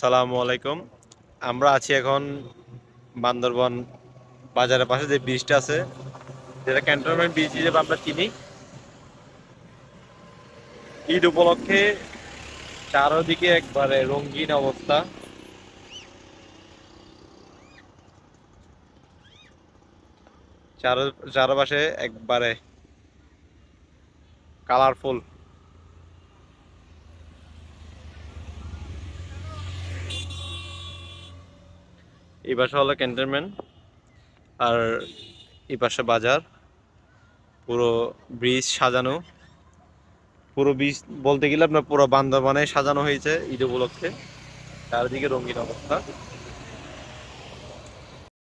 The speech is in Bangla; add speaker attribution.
Speaker 1: সালামু আলাইকুম আমরা আছি এখন বান্দরবন বাজারের পাশে যে ব্রিজটা আছে যেটা ক্যান্টনমেন্ট ব্রিজ হিসেবে আমরা চিনি ঈদ উপলক্ষে চারোদিকে একবারে রঙিন অবস্থা চারো চারপাশে একবারে কালারফুল এই পাশে হলো ক্যান্টনমেন্ট আর এই পাশে বাজার পুরো ব্রিজ সাজানো পুরো ব্রিজ বলতে গেলে আপনার পুরো বান্দরবানে সাজানো হয়েছে ঈদ উপলক্ষে চারদিকে রঙিন অবস্থা